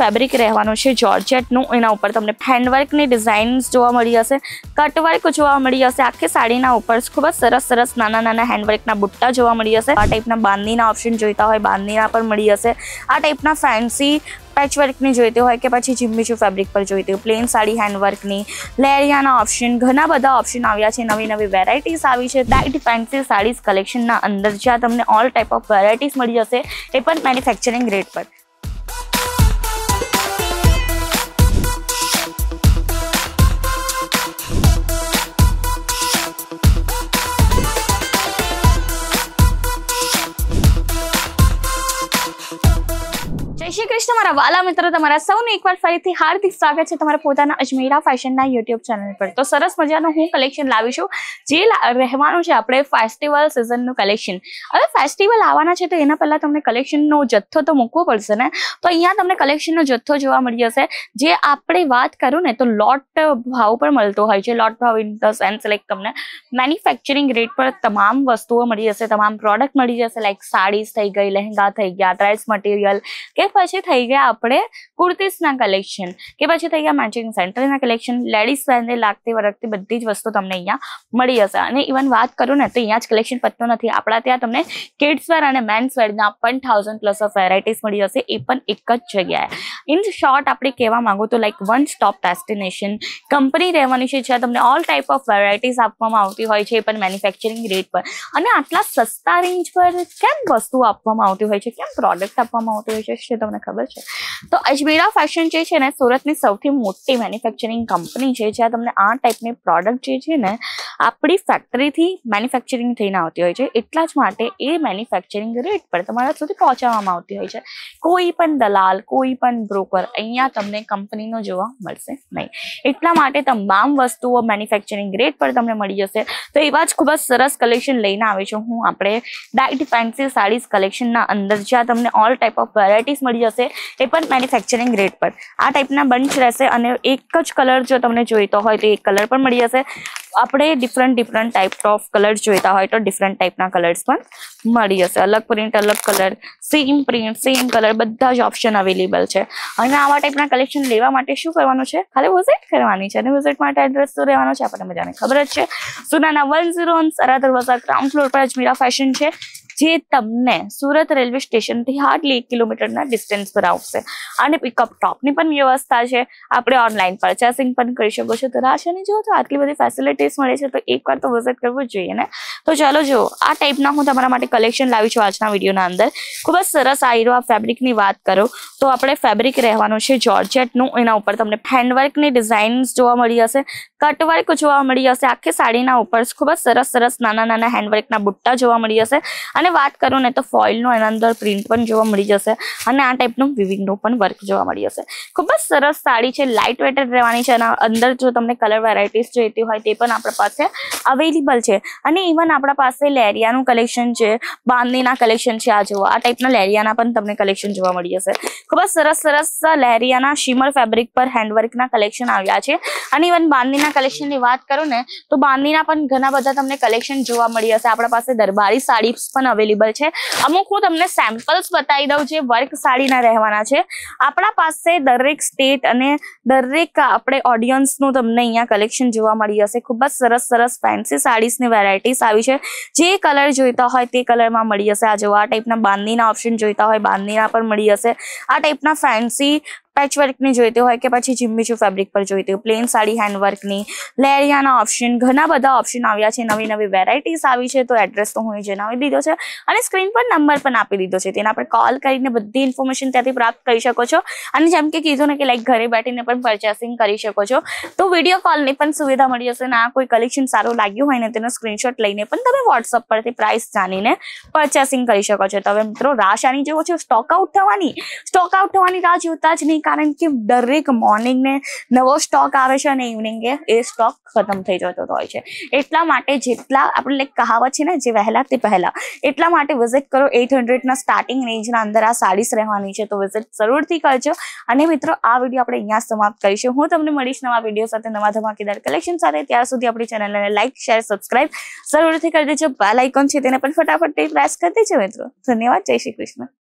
fabric રહેવાનું છે georgette નું એના ઉપર તમને ફ્લન વર્ક ની ડિઝાઈન્સ જોવા મળી હશે કટ વારી કુ જોવા મળી હશે આખી સાડી ના ઉપરસ ખૂબ સરસ સરસ નાના નાના હેન્ડ વર્ક ના બુટ્ટા જોવા મળી હશે આ ટાઈપ ના બાંદી ના ઓપ્શન જોઈતા હોય બાંદી ના પર મળી હશે આ ટાઈપ ના ફેન્સી પેચ વર્ક ની જોઈતે હોય કે પછી જીમ્મીચુ ફેબ્રિક પર જોઈતે પ્લેન સાડી હેન્ડ વર્ક ની લેરિયા ના ઓપ્શન ઘણા બધા ઓપ્શન આવ્યા છે નવી નવી વેરાઈટીસ આવી છે આટ ડિફંસી સાડીસ કલેક્શન ના અંદર જા તમને ઓલ ટાઈપ ઓફ વેરાઈટીસ મળી જશે એ પર મેન્યુફેક્ચરિંગ கிரேડ પર श्री कृष्ण मरावाला मित्र તમારા સૌને એકવાર ફરીથી હાર્દિક સ્વાગત છે તમારા પોતાના અજમેરા ફેશનના YouTube ચેનલ પર તો સરસ મજાનો હું કલેક્શન લાવ્યુ છું જે રહેવાનું છે આપણે ફેસ્ટિવલ સીઝનનો કલેક્શન હવે ફેસ્ટિવલ આવવાના છે તો એના પહેલા તમને કલેક્શનનો જથ્થો તો મૂકવો પડશે ને તો અહીંયા તમને કલેક્શનનો જથ્થો જોવા મળી જશે જે આપણે વાત કરો ને તો લોટ ભાવ પર મળતો હોય છે લોટ ભાવ ઇન ધ સેન્સ લાઈક તમને મેન્યુફેક્ચરિંગ rate પર તમામ વસ્તુઓ મળી જશે તમામ પ્રોડક્ટ મળી જશે લાઈક સાડી થઈ ગઈ લેહેંગા થઈ ગયા ટ્રેસ મટીરીયલ કે પાછે થઈ ગયા આપણે કુર્તીસના কাલેક્શન કે પછી થઈ ગયા મેચિંગ સેટરીના কাલેક્શન લેડીસ વાને લાગતે વરકતે બધી જ વસ્તુ તમને અહીંયા મળી હશે અને ઈવન વાત કરો ને તો અહીંયા જ কাલેક્શન પતનો નથી આપળા ત્યાં તમને કિડ્સ વર અને મેન્સ વરના 1000 પ્લસ ઓફ વેરાઈટીસ મળી હશે ઈ પણ એક જ જગ્યાએ ઇન શોર્ટ આપણે કહેવા માંગો તો like one stop destination company રેવણુ છે છે તમને ઓલ ટાઈપ ઓફ વેરાઈટીસ આપવામાં આવતી હોય છે ઈ પણ મેન્યુફેક્ચરિંગ રેટ પર અને આટલા સસ્તા રેન્જ પર કે વસ્તુ આપવામાં આવતી હોય છે કે પ્રોડક્ટ આપવામાં આવતી હોય છે खबर छे तो अजमीरा फैशन जे छे ने सूरत ने સૌથી મોટી મેન્યુફેક્ચરિંગ કંપની છે જે છે તમને આ ટાઈપ ને પ્રોડક્ટ જે છે ને આપણી ફેક્ટરીથી મેન્યુફેક્ચરિંગ થઈને આવતી હોય છે એટલા જ માટે એ મેન્યુફેક્ચરિંગ રેટ પર તમારા સુધી પહોંચાડવામાં આવતી હોય છે કોઈ પણ દલાલ કોઈ પણ બ્રોકર અહીંયા તમને કંપનીનો જોવા મળશે નહીં એટલા માટે તમામ વસ્તુઓ મેન્યુફેક્ચરિંગ રેટ પર તમને મળી જશે તો એવા જ ખૂબ જ સરસ કલેક્શન લઈને આવે છે હું આપણે ડાઇટ ફેન્સી સાડીઝ કલેક્શનના અંદર જ્યાં તમને ઓલ ટાઈપ ઓફ વેરાયટીઝ મળી જશે એ પણ મેન્યુફેક્ચરિંગ રેટ પર આ ટાઈપના બંચ રહેશે અને એક જ કલર જો તમને જોઈતો હોય તો એ કલર પણ મળી જશે આપણે different different type of colours જોઈતા હોય તો ડિફરન્ટ ટાઈપના કલર્સ પણ મળી જશે અલગ પ્રિન્ટ અલગ colour same print same colour બધા જ ઓપ્શન અવેલેબલ છે અને આવા ટાઈપના કલેક્શન લેવા માટે શું કરવાનું છે ખાલી વિઝિટ કરવાની છે અને વિઝિટ માટે એડ્રેસ શું રહેવાનો છે આપણને બધાને ખબર જ છે સુનાના વન ઝીરો સરાધર વસા ગ્રાઉન્ડ ફ્લોર પર અજમીરા ફેશન છે જે તમને સુરત રેલવે સ્ટેશન થી હાર્ડલી 1 કિલોમીટર ના ડિસ્ટન્સ પર આવસે અને પિક અપ ટ્રાપ ની પણ વ્યવસ્થા છે આપણે ઓનલાઈન પર્ચેસિંગ પણ કરી શકો છો તો આશા ની જો તો આટલી બધી ફેસિલિટીસ મળે છે તો એકવાર તો બઝટ કરવું જોઈએ ને તો ચાલો જો આ ટાઈપ ના હું તમારા માટે কাલેક્શન લાવ્યુ છું આજ ના વિડિયો ના અંદર ખૂબ જ સરસ આયરવા ફેબ્રિક ની વાત કરો તો આપણે ફેબ્રિક રહેવાનું છે જોર્જેટ નું એના ઉપર તમને ફેનવર્ક ની ડિઝાઈન્સ જોવા મળી હશે કટવર્ક જોવા મળી હશે આખી સાડી ના ઉપરસ ખૂબ જ સરસ સરસ નાના નાના હેન્ડવર્ક ના બુટ્ટા જોવા મળી હશે અને વાત કરો ને તો ફોયલ નો અંદર પ્રિન્ટ પણ જોવા મળી જશે અને આ ટાઈપ નું વિવિંગ નો પણ વર્ક જોવા મળી જશે ખૂબ જ સરસ સાડી છે લાઇટવેટેડ રહેવાની છે અંદર જો તમને કલર વેરાઈટીસ જે ઇટી હોય તે પણ આપણા પાસે अवेलेबल છે અને ઈવન આપણા પાસે લેરિયા નું 컬લેક્શન છે બાંદીના 컬લેક્શન છે આ જો આ ટાઈપ ના લેરિયા ના પણ તમને 컬લેક્શન જોવા મળી જશે ખૂબ જ સરસ સરસ લહેરિયાના શિમર ફેબ્રિક પર હેન્ડવર્કના કલેક્શન આવ્યા છે અને ઇવન બાંધણીના કલેક્શનની વાત કરું ને તો બાંધણીના પણ ઘણા બધા તમને કલેક્શન જોવા મળી હશે આપણા પાસે દરબારી સાડી પણ અવેલેબલ છે અમુક હું તમને સેમ્પલ્સ બતાવી દઉં જે વર્ક સાડીના રહેવાના છે આપણા પાસે દરેક સ્ટેટ અને દરેક આપણે ઓડિયન્સનું તમને અહીંયા કલેક્શન જોવા મળી હશે ખૂબ જ સરસ સરસ ફેન્સી સાડીસની વેરાયટીસ આવી છે જે કલર જોઈતા હોય તે કલરમાં મળી હશે આ જો ટાઈપના બાંધણીના ઓપ્શન જોઈતા હોય બાંધણીના પણ મળી હશે આ टाइप ना फैंसी ફેબ્રિક ને જોઈતો હોય કે પછી જીમ્મીચુ ફેબ્રિક પર જોઈતો હોય પ્લેન સાડી હેન્ડવર્ક ની લેરિયાના ઓપ્શન ઘના બધા ઓપ્શન આવ્યા છે નવી નવી વેરાઈટીસ આવી છે તો એડ્રેસ તો હું અહીં જનામે દીધો છે અને સ્ક્રીન પર નંબર પણ આપી દીધો છે તેના પર કોલ કરીને બધી ઇન્ફોર્મેશન ત્યાંથી પ્રાપ્ત કરી શકો છો અને જેમ કે કીધું ને કે લાઈક ઘરે બેઠાને પણ પર્ચેસિંગ કરી શકો છો તો વિડિયો કોલ ની પણ સુવિધા મળી જશે ના કોઈ 컬લેક્શન સારો લાગ્યો હોય ને તેનો સ્ક્રીનશોટ લઈને પણ તમે WhatsApp પરથી પ્રાઈસ જાણીને પર્ચેસિંગ કરી શકો છો તો હવે મિત્રો રાશાની જેવો છે સ્ટોક આઉટ થવાની સ્ટોક આઉટ થવાની રા જોતા જને કારણ કે દરેક મોર્નિંગને નવો સ્ટોક આવે છે અને ઇવનિંગે એ સ્ટોક ખતમ થઈ જતો હોય છે એટલા માટે જેટલા આપણે લાઈક કહાવત છે ને જે વહેલા તે પહેલા એટલા માટે વિઝિટ કરો એટ હંડ્રેડના સ્ટાર્ટિંગ રેન્જના અંદર આ સાડીસ રહેવાની છે તો વિઝિટ જરૂરથી કરજો અને મિત્રો આ વિડીયો આપણે અહીંયા સમાપ્ત કરીશું હું તમને મળીશ નવા વિડીયો સાથે નવા ધમાકેદાર કલેક્શન સાથે ત્યાર સુધી આપણી ચેનલને લાઈક શેર સબસ્ક્રાઈબ જરૂરથી કરી દેજો બેલ આઇકોન છે તેને પણ ફટાફટ પ્રેસ કરી દેજો મિત્રો ધન્યવાદ જય શ્રી કૃષ્ણ